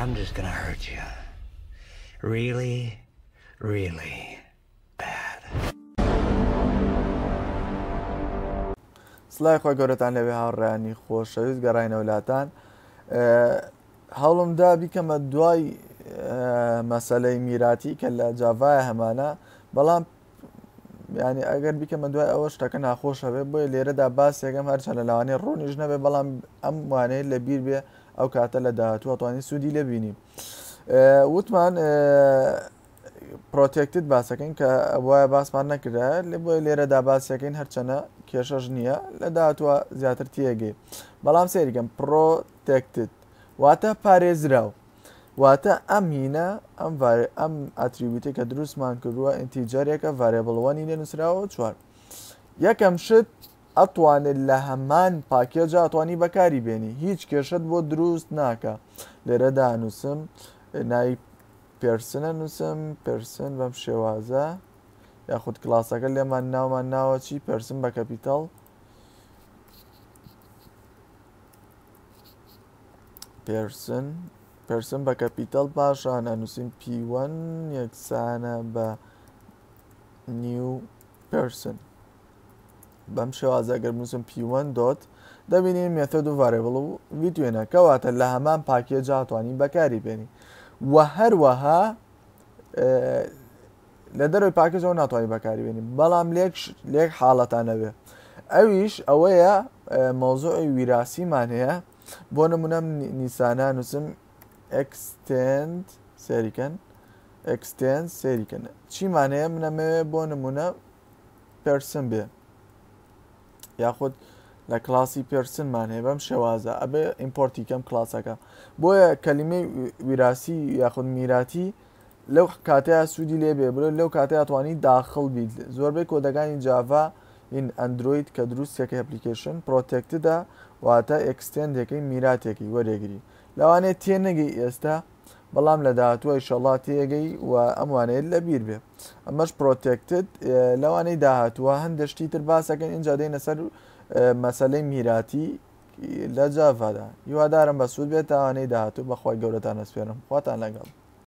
I'm just gonna hurt you. Really, really bad. سلای خۆی گەورەتان لەوێ هاوڕیانی خۆشەویست گەڕینە وڵاتان هەوڵمدا بیکەمە دوای مەسلەی میراتی کە لە جاڤایە هەمانە بەڵام ینی ئەگەر بیکەمە دوای ئەوە شتەکە ناخۆشەوێ بۆی لێرەدا باسێکەکەم هەرچە لە لاوانی ڕوونیش نەبێ بەڵام ئەم وانەیە لە بیر بێ ئەو کاتە لە داهاتوەتوانین سوودی لەبینیم وتمان پرۆتێکتت باسەکەین کە وایە باسمان نەکرە لە بۆی لێرە داباسیەکەین هەرچەنە کێشەش نییە لە داهاتوە زیاتر تیەگەی بەڵام سێریگەم پرۆتێکتت واتە پارێزراو واتە ئەم هینە ئەم ئەم ئەتریبیوتی کە دروستمان کردووە ئینتیجارێکە ڤارێبڵوانی لێ نووسراوە چوار یەکەم شت ئەتوانێت لە هەمان پاکێجا ئەتوانی بەکاری بێنی هیچ کێشت بۆ دروست ناکە لێرەدا نووسم نای پرسنە نووسم پرسن بەم شێوازە یاخود کلاسەکە لێمان ناومان ناوەچی پرسن بە کەپیتال پرسن پرسن بە کەپیتال پاشانە نووسین P1 یەکسانە بە نیو پرسن بەم شێوازەگەر بنووسم پیوەند دۆت دەبینین مێتە دو ڤارێبڵ و ویدوێنە کەواتە لە هەمان پاکیە جاتوانین بەکاری بێنی وە هەروەها لە دەروی پاکە زۆ ناتوانانی بەکاری بێنی بەڵام لێک لێک حاڵەتانەبێ ئەویش ئەوەیە مۆزۆی ویراسیمان هەیە بۆ نمونە نیسانان نووسم ئەکسند سێریکەن ئەکسند سێریکەن چیمانەیە منەمەوێ بۆ نمونە پرسم بێ یاخود لە کلاسی پێرسنمان هەیە بەم شێوازە ئەبێ ئیمپۆرتی کەم کلاسەکە بۆیە کەلیمەی ویراسی یاخود میراتی لەو کاتەیە سوودی لێبێ بر لەو کاتەیە توانی داخل بیت زۆربەی کۆدەگانی جاوا این ئەندروید کە دروستێکی ئەپلیکیشن پرۆتێکتدا واتە ئەکسستندێکی میراتێکی وەرێگری لەوانێت تێنەگەی ئێستا بەڵام لە داهاتوە شەڵاتیەگەی و ئەموانەیە لە بیر بێ ئەمەش پرۆتێکتت لەوانەی داهاتوە هەندشتی تر باسەکەن اینجا دەینە سەر مەسلەی میراتی لە جاڤدا هیوادارم بە سوود بێت تاوانەی داهاتوو بەخوای گەورەتان ئەسپێنم خواتان لەگەڵ